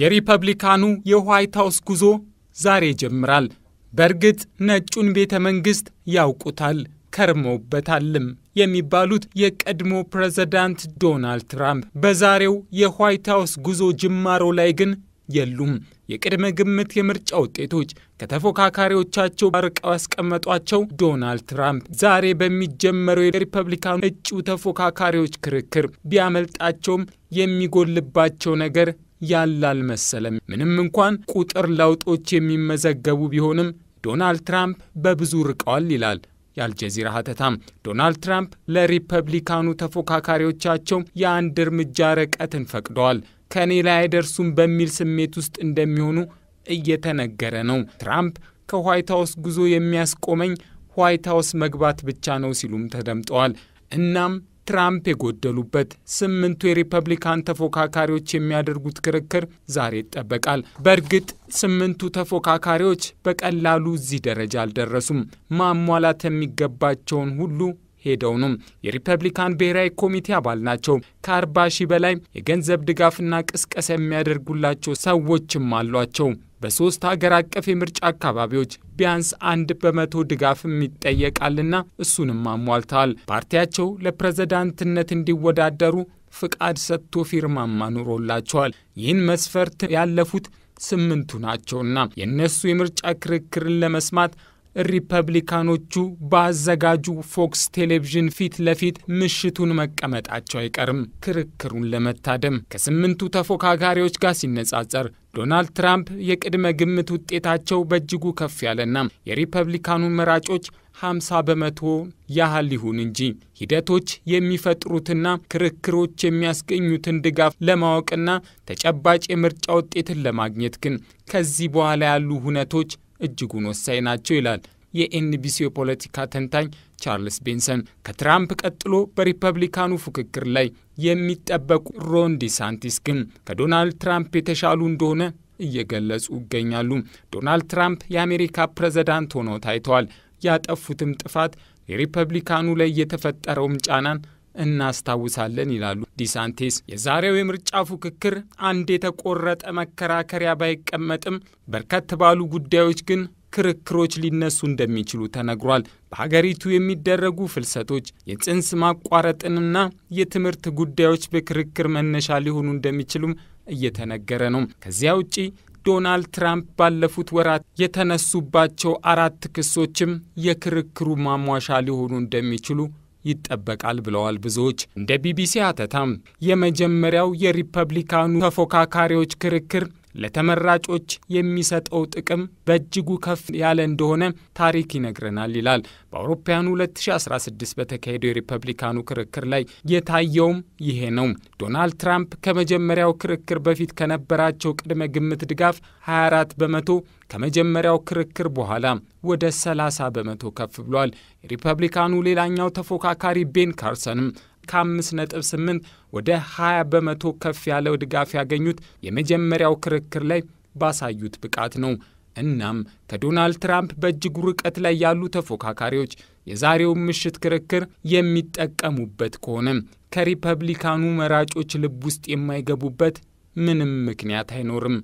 የሪፐብሊካኑ የዋይት ሀውስ ጉዞ ዛሬ ይጀምራል። በእርግጥ ነጩን ቤተ መንግሥት ያውቁታል ከርመውበታልም የሚባሉት የቀድሞ ፕሬዝዳንት ዶናልድ ትራምፕ በዛሬው የዋይት ሀውስ ጉዞ ጅማሮ ላይ ግን የሉም። የቅድመ ግምት የምርጫ ውጤቶች ከተፎካካሪዎቻቸው አርቀው ያስቀመጧቸው ዶናልድ ትራምፕ ዛሬ በሚጀመረው የሪፐብሊካኑ እጩ ተፎካካሪዎች ክርክር ቢያመልጣቸውም የሚጎልባቸው ነገር ያላል መሰለም ምንም እንኳን ቁጥር ለውጦች የሚመዘገቡ ቢሆንም ዶናልድ ትራምፕ በብዙ ርቀዋል ይላል የአልጀዚራ ሀተታም ዶናልድ ትራምፕ ለሪፐብሊካኑ ተፎካካሪዎቻቸው የአንድ እርምጃ ርቀትን ፈቅደዋል። ከእኔ ላይ አይደርሱም በሚል ስሜት ውስጥ እንደሚሆኑ እየተነገረ ነው። ትራምፕ ከዋይት ሀውስ ጉዞ የሚያስቆመኝ ዋይት ሀውስ መግባት ብቻ ነው ሲሉም ተደምጠዋል። እናም ትራምፕ የጎደሉበት ስምንቱ የሪፐብሊካን ተፎካካሪዎች የሚያደርጉት ክርክር ዛሬ ይጠበቃል። በእርግጥ ስምንቱ ተፎካካሪዎች በቀላሉ እዚህ ደረጃ አልደረሱም። ማሟላት የሚገባቸውን ሁሉ ሄደው ነው። የሪፐብሊካን ብሔራዊ ኮሚቴ አባል ናቸው። ከአርባ ሺህ በላይ የገንዘብ ድጋፍና ቅስቀሳ የሚያደርጉላቸው ሰዎችም አሏቸው። በሶስት ሀገር አቀፍ የምርጫ አካባቢዎች ቢያንስ አንድ በመቶ ድጋፍም ይጠየቃልና እሱንም አሟልተዋል። ፓርቲያቸው ለፕሬዝዳንትነት እንዲወዳደሩ ፍቃድ ሰጥቶ ፊርማም አኑሮላቸዋል። ይህን መስፈርት ያለፉት ስምንቱ ናቸውና የእነሱ የምርጫ ክርክርን ለመስማት ሪፐብሊካኖቹ በአዘጋጁ ፎክስ ቴሌቪዥን ፊት ለፊት ምሽቱን መቀመጣቸው አይቀርም ክርክሩን ለመታደም። ከስምንቱ ተፎካካሪዎች ጋር ሲነጻጸር ዶናልድ ትራምፕ የቅድመ ግምት ውጤታቸው በእጅጉ ከፍ ያለና የሪፐብሊካኑ መራጮች 50 በመቶ ያህል ይሁን እንጂ ሂደቶች የሚፈጥሩትና ክርክሮች የሚያስገኙትን ድጋፍ ለማወቅና ተጨባጭ የምርጫ ውጤትን ለማግኘት ግን ከዚህ በኋላ ያሉ ሁነቶች እጅጉን ወሳኝ ናቸው ይላል የኤንቢሲ የፖለቲካ ተንታኝ ቻርልስ ቤንሰን። ከትራምፕ ቀጥሎ በሪፐብሊካኑ ፉክክር ላይ የሚጠበቁ ሮን ዲሳንቲስ ግን ከዶናልድ ትራምፕ የተሻሉ እንደሆነ እየገለጹ ይገኛሉ። ዶናልድ ትራምፕ የአሜሪካ ፕሬዝዳንት ሆነው ታይተዋል። ያጠፉትም ጥፋት የሪፐብሊካኑ ላይ የተፈጠረውም ጫናን እናስታውሳለን ይላሉ ዲሳንቴስ። የዛሬው የምርጫ ፉክክር አንድ የተቆረጠ መከራከሪያ ባይቀመጥም በርከት ባሉ ጉዳዮች ግን ክርክሮች ሊነሱ እንደሚችሉ ተነግሯል። በሀገሪቱ የሚደረጉ ፍልሰቶች፣ የጽንስ ማቋረጥንና የትምህርት ጉዳዮች በክርክር መነሻ ሊሆኑ እንደሚችሉም እየተነገረ ነው። ከዚያ ውጪ ዶናልድ ትራምፕ ባለፉት ወራት የተነሱባቸው አራት ክሶችም የክርክሩ ማሟሻ ሊሆኑ እንደሚችሉ ይጠበቃል ብለዋል ብዙዎች። እንደ ቢቢሲ አተታም የመጀመሪያው የሪፐብሊካኑ ተፎካካሪዎች ክርክር ለተመራጮች የሚሰጠው ጥቅም በእጅጉ ከፍ ያለ እንደሆነ ታሪክ ይነግረናል ይላል። በአውሮፓውያኑ 2016 በተካሄደው የሪፐብሊካኑ ክርክር ላይ የታየውም ይሄ ነው። ዶናልድ ትራምፕ ከመጀመሪያው ክርክር በፊት ከነበራቸው ቅድመ ግምት ድጋፍ 24 በመቶ ከመጀመሪያው ክርክር በኋላ ወደ 30 በመቶ ከፍ ብሏል። የሪፐብሊካኑ ሌላኛው ተፎካካሪ ቤን ካርሰንም ከ5.8 ወደ 20 በመቶ ከፍ ያለው ድጋፍ ያገኙት የመጀመሪያው ክርክር ላይ ባሳዩት ብቃት ነው። እናም ከዶናልድ ትራምፕ በእጅጉ ርቀት ላይ ያሉ ተፎካካሪዎች የዛሬው ምሽት ክርክር የሚጠቀሙበት ከሆነ ከሪፐብሊካኑ መራጮች ልብ ውስጥ የማይገቡበት ምንም ምክንያት አይኖርም።